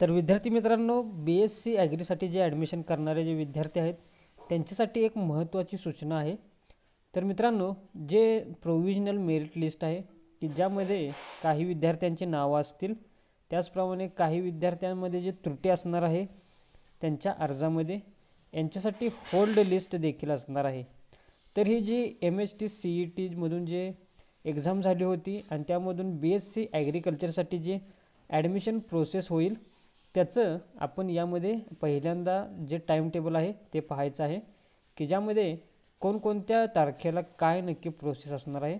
तर विद्यार्थी मित्रांनो बी एस सी ॲग्रीसाठी जे ॲडमिशन करणारे जे विद्यार्थी आहेत त्यांच्यासाठी एक महत्त्वाची सूचना आहे तर मित्रांनो जे प्रोविजनल मेरिट लिस्ट आहे की ज्यामध्ये काही विद्यार्थ्यांची नावं असतील त्याचप्रमाणे काही विद्यार्थ्यांमध्ये जे त्रुटी असणार आहे त्यांच्या अर्जामध्ये यांच्यासाठी होल्ड लिस्ट देखील असणार आहे तर ही जी M S T C E e टीमधून जे एक्झाम झाली होती आणि त्यामधून बी एस सी ॲग्रिकल्चरसाठी जे ॲडमिशन प्रोसेस होईल त्याचं आपण यामध्ये पहिल्यांदा जे टाईम टेबल आहे ते पाहायचं आहे की ज्यामध्ये कोणकोणत्या तारखेला काय नक्की प्रोसेस असणार आहे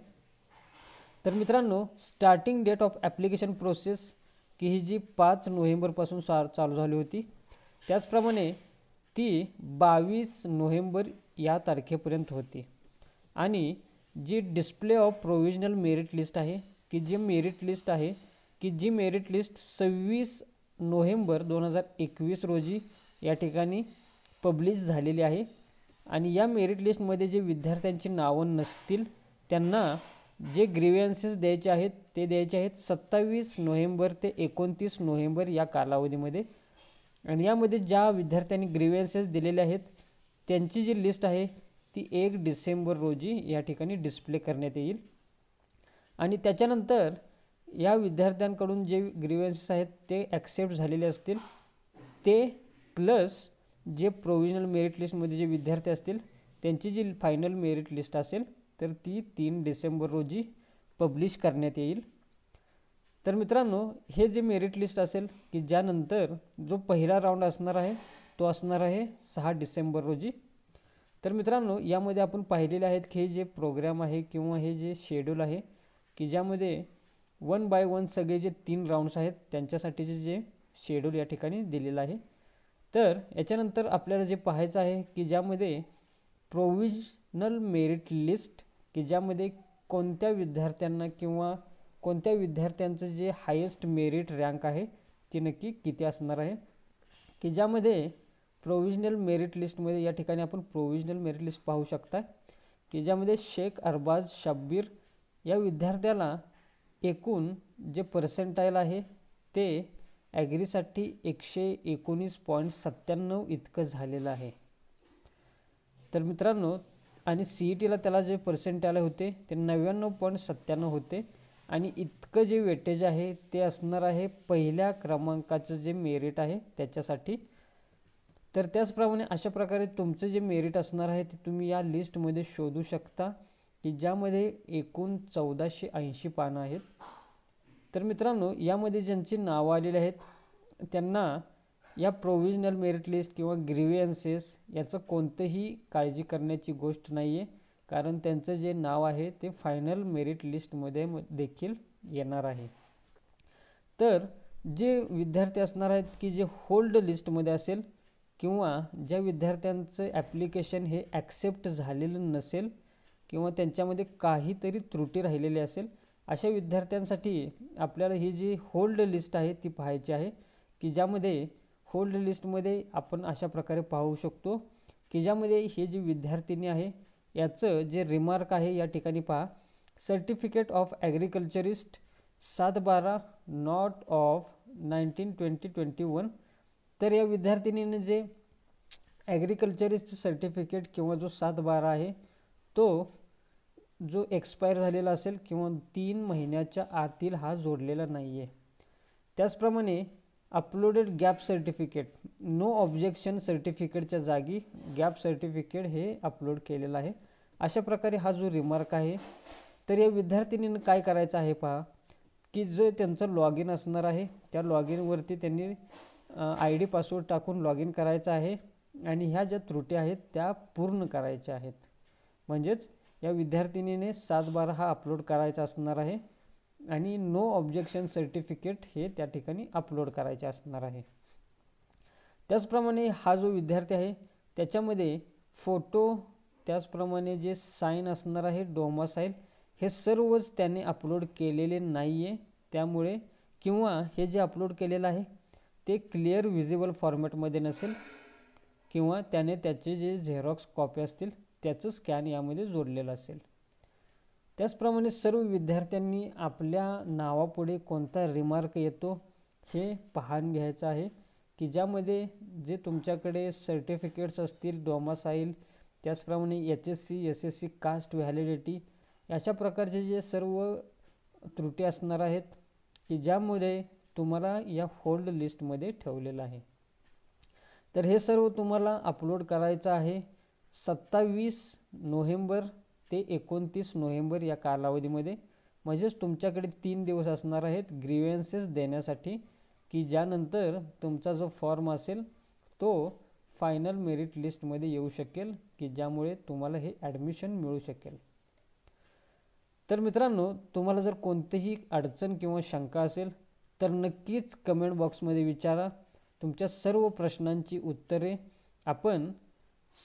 तर मित्रांनो starting date of application process की ही जी पाच नोव्हेंबरपासून सा चालू झाली होती त्याचप्रमाणे ती बावीस नोव्हेंबर या तारखेपर्यंत होती आणि जी display of provisional merit list आहे की जी मेरिट लिस्ट आहे की जी मेरिट लिस्ट सव्वीस नोव्हेंबर दोन हजार एकवीस रोजी या ठिकाणी पब्लिश झालेली आहे आणि या मेरिट लिस्टमध्ये जे विद्यार्थ्यांची नावं नसतील त्यांना जे ग्रीव्हन्सेस द्यायचे आहेत ते द्यायचे आहेत सत्तावीस नोव्हेंबर ते एकोणतीस नोव्हेंबर या कालावधीमध्ये आणि यामध्ये ज्या विद्यार्थ्यांनी ग्रीव्हन्सेस दिलेले आहेत त्यांची जी लिस्ट आहे ती एक डिसेंबर रोजी या ठिकाणी डिस्प्ले करण्यात येईल आणि त्याच्यानंतर या विद्यार्थ्यांकडून जे ग्रीवेन्सेस आहेत ते ॲक्सेप्ट झालेले असतील ते प्लस जे प्रोविजनल मेरिट लिस्टमध्ये जे विद्यार्थी असतील त्यांची जी फायनल मेरिट लिस्ट असेल तर ती तीन डिसेंबर रोजी पब्लिश करण्यात येईल तर मित्रांनो हे जे मेरिट लिस्ट असेल की ज्यानंतर जो पहिला राऊंड असणार आहे तो असणार आहे सहा डिसेंबर रोजी तर मित्रांनो यामध्ये आपण पाहिलेले आहेत की हे जे प्रोग्राम आहे किंवा हे जे शेड्यूल आहे की ज्यामध्ये वन बाय वन सगळे जे तीन राऊंड्स आहेत त्यांच्यासाठीचे जे शेड्यूल या ठिकाणी दिलेलं आहे तर याच्यानंतर आपल्याला जे पाहायचं आहे की ज्यामध्ये प्रोविजनल मेरिट लिस्ट की ज्यामध्ये कोणत्या विद्यार्थ्यांना किंवा कोणत्या विद्यार्थ्यांचं जे हायेस्ट मेरिट रँक आहे ती नक्की किती असणार आहे की ज्यामध्ये प्रोविजनल मेरिट लिस्टमध्ये या ठिकाणी आपण प्रोविजनल मेरिट लिस्ट पाहू शकता की ज्यामध्ये शेख अरबाज शब्बीर या विद्यार्थ्याला एकूण जे पर्सेंटाईल आहे ते ॲग्रीसाठी एकशे एकोणीस पॉईंट सत्त्याण्णव इतकं झालेलं आहे तर मित्रांनो आणि सी ई e टीला त्याला जे पर्सेंट आले होते ते नव्याण्णव पॉईंट सत्त्याण्णव होते आणि इतकं जे वेटेज आहे ते असणार आहे पहिल्या क्रमांकाचं जे मेरिट आहे त्याच्यासाठी तर त्याचप्रमाणे अशा प्रकारे तुमचं जे मेरिट असणार आहे ते तुम्ही या लिस्टमध्ये शोधू शकता की ज्यामध्ये एकूण चौदाशे ऐंशी पानं आहेत तर मित्रांनो यामध्ये ज्यांची नावं आलेली आहेत त्यांना या प्रोविजनल मेरिट लिस्ट किंवा ग्रिव्हियन्सेस याचं कोणतंही काळजी करण्याची गोष्ट नाही आहे कारण त्यांचं जे नाव आहे ते फायनल मेरिट लिस्टमध्ये देखील येणार आहे तर जे विद्यार्थी असणार आहेत की जे होल्ड लिस्टमध्ये असेल किंवा ज्या विद्यार्थ्यांचं ॲप्लिकेशन हे ॲक्सेप्ट झालेलं नसेल किंवा त्यांच्यामध्ये काहीतरी त्रुटी राहिलेली असेल अशा विद्यार्थ्यांसाठी आपल्याला ही जी होल्ड लिस्ट आहे ती पाहायची आहे की ज्यामध्ये होल्ड लिस्टमध्ये आपण अशा प्रकारे पाहू शकतो की ज्यामध्ये हे जे विद्यार्थिनी आहे याचं जे रिमार्क आहे या ठिकाणी पहा सर्टिफिकेट ऑफ ॲग्रिकल्चरिस्ट सात बारा not of nineteen twenty twenty one तर या विद्यार्थिनीने जे ॲग्रिकल्चरिस्ट सर्टिफिकेट किंवा जो सात बारा आहे तो जो एक्सपायर झालेला असेल किंवा तीन महिन्याच्या आतील हा जोडलेला नाही आहे त्याचप्रमाणे uploaded gap certificate no objection सर्टिफिकेटच्या जागी गॅप सर्टिफिकेट हे अपलोड केलेलं आहे अशा प्रकारे हा जो रिमार्क आहे तर या विद्यार्थिनीनं काय करायचं आहे पहा की जो त्यांचं लॉग इन असणार आहे त्या लॉग इनवरती त्यांनी आय डी पासवर्ड टाकून लॉग इन करायचं आहे आणि ह्या ज्या त्रुटी आहेत त्या पूर्ण करायच्या आहेत म्हणजेच या विद्यार्थिनीने सात बारा हा अपलोड करायचा असणार आहे आणि नो ऑब्जेक्शन सर्टिफिकेट हे त्या ठिकाणी अपलोड करायचे असणार आहे त्याचप्रमाणे हा जो विद्यार्थी आहे त्याच्यामध्ये फोटो त्याचप्रमाणे जे साईन असणार आहे डोमासाईल हे सर्वच त्याने अपलोड केलेले नाही आहे त्यामुळे किंवा हे जे अपलोड केलेलं आहे ते क्लिअर विजिबल फॉर्मॅटमध्ये नसेल किंवा त्याने त्याचे जे झेरॉक्स कॉपी असतील त्याचं स्कॅन यामध्ये जोडलेलं असेल त्याचप्रमाणे सर्व विद्यार्थ्यांनी आपल्या नावापुढे कोणता रिमार्क येतो हे पाहून घ्यायचं आहे की ज्यामध्ये जे तुमच्याकडे सर्टिफिकेट्स असतील डोमासाईल त्याचप्रमाणे H S C S S C caste validity अशा प्रकारचे जे सर्व त्रुटी असणार आहेत की ज्यामध्ये तुम्हाला या होल्ड लिस्टमध्ये ठेवलेलं आहे तर हे सर्व तुम्हाला अपलोड करायचं आहे सत्तावीस नोव्हेंबर ते एकोणतीस नोव्हेंबर या कालावधीमध्ये म्हणजेच तुमच्याकडे तीन दिवस असणार आहेत ग्रीवेन्सेस देण्यासाठी की ज्यानंतर तुमचा जो फॉर्म असेल तो फायनल मेरिट लिस्टमध्ये येऊ शकेल की ज्यामुळे तुम्हाला हे ॲडमिशन मिळू शकेल तर मित्रांनो तुम्हाला जर कोणतीही अडचण किंवा शंका असेल तर नक्कीच कमेंट बॉक्समध्ये विचारा तुमच्या सर्व प्रश्नांची उत्तरे आपण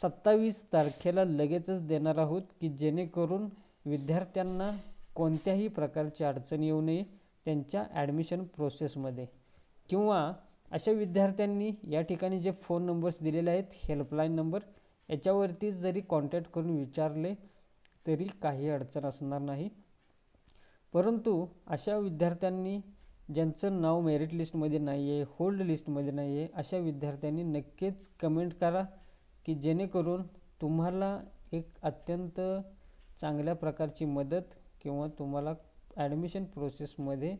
सत्तावीस तारखेला लगेचच देणार आहोत की जेणेकरून विद्यार्थ्यांना कोणत्याही प्रकारची अडचण येऊ नये त्यांच्या ॲडमिशन प्रोसेसमध्ये किंवा अशा विद्यार्थ्यांनी या ठिकाणी जे फोन नंबर्स दिलेले आहेत हेल्पलाईन नंबर याच्यावरती जरी कॉन्टॅक्ट करून विचारले तरी काही अडचण असणार नाही परंतु अशा विद्यार्थ्यांनी ज्यांचं नाव मेरिट लिस्टमध्ये नाही आहे होल्ड लिस्टमध्ये नाही आहे अशा विद्यार्थ्यांनी नक्कीच कमेंट करा की जेणेकरून तुम्हाला एक अत्यंत चांगल्या प्रकारची मदत किंवा तुम्हाला ॲडमिशन प्रोसेसमध्ये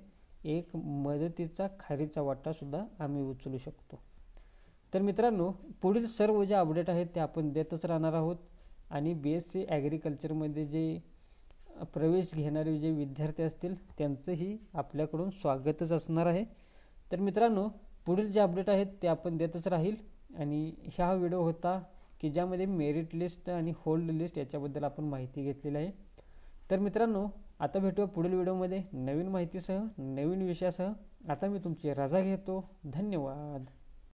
एक मदतीचा खारीचा वाटासुद्धा आम्ही उचलू शकतो तर मित्रांनो पुढील सर्व ज्या अपडेट आहेत ते आपण देतच राहणार आहोत आणि बी एस सी ॲग्रिकल्चरमध्ये जे प्रवेश घेणारे जे विद्यार्थी असतील त्यांचंही आपल्याकडून स्वागतच असणार आहे तर मित्रांनो पुढील जे अपडेट आहेत ते आपण देतच राहील आणि हा व्हिडिओ होता की ज्यामध्ये मेरिट लिस्ट आणि होल्ड लिस्ट याच्याबद्दल आपण माहिती घेतलेली आहे तर मित्रांनो आता भेटूया पुढील व्हिडिओमध्ये नवीन माहितीसह नवीन विषयासह आता मी तुमची रजा घेतो धन्यवाद